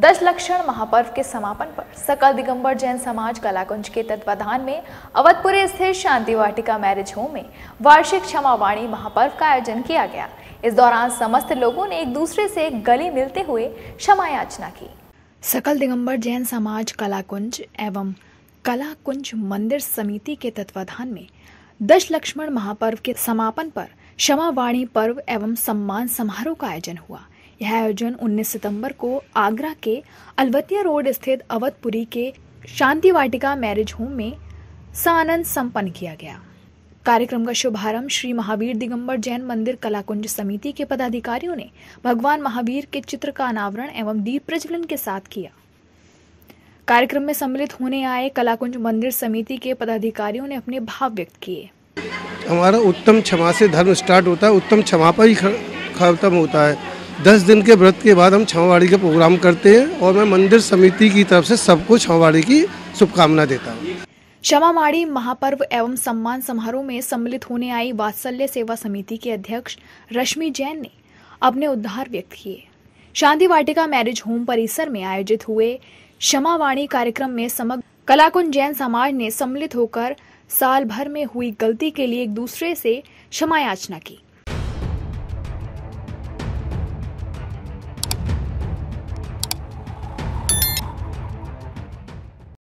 दस लक्षण महापर्व के समापन पर सकल दिगंबर जैन समाज कलाकुंज के तत्वाधान में अवधपुरी स्थित शांति वाटिका मैरिज होम में वार्षिक क्षमावाणी महापर्व का आयोजन किया गया इस दौरान समस्त लोगों ने एक दूसरे से गले मिलते हुए क्षमा याचना की सकल दिगंबर जैन समाज कलाकुंज एवं कलाकुंज मंदिर समिति के तत्वाधान में दस लक्ष्मण महापर्व के समापन पर क्षमावाणी पर्व एवं सम्मान समारोह का आयोजन हुआ यह आयोजन 19 सितंबर को आगरा के अलवतिया रोड स्थित अवधपुरी के शांति वाटिका मैरिज होम में सानंद संपन्न किया गया कार्यक्रम का शुभारंभ श्री महावीर दिगंबर जैन मंदिर कलाकुंज समिति के पदाधिकारियों ने भगवान महावीर के चित्र का अनावरण एवं दीप प्रज्वलन के साथ किया कार्यक्रम में सम्मिलित होने आए कलाकुंज मंदिर समिति के पदाधिकारियों ने अपने भाव व्यक्त किए हमारा उत्तम क्षमा से धर्म स्टार्ट होता है उत्तम क्षमा पर ही खत्म होता है दस दिन के व्रत के बाद हम छावाड़ी का प्रोग्राम करते हैं और मैं मंदिर समिति की तरफ से सबको छावाड़ी की शुभकामना देता हूँ क्षमा माड़ी महापर्व एवं सम्मान समारोह में सम्मिलित होने आई वात्सल्य सेवा समिति के अध्यक्ष रश्मि जैन ने अपने उद्धार व्यक्त किए शांति वाटिका मैरिज होम परिसर में आयोजित हुए क्षमावाणी कार्यक्रम में समग्र कलाकुंज जैन समाज ने सम्मिलित होकर साल भर में हुई गलती के लिए एक दूसरे से क्षमा याचना की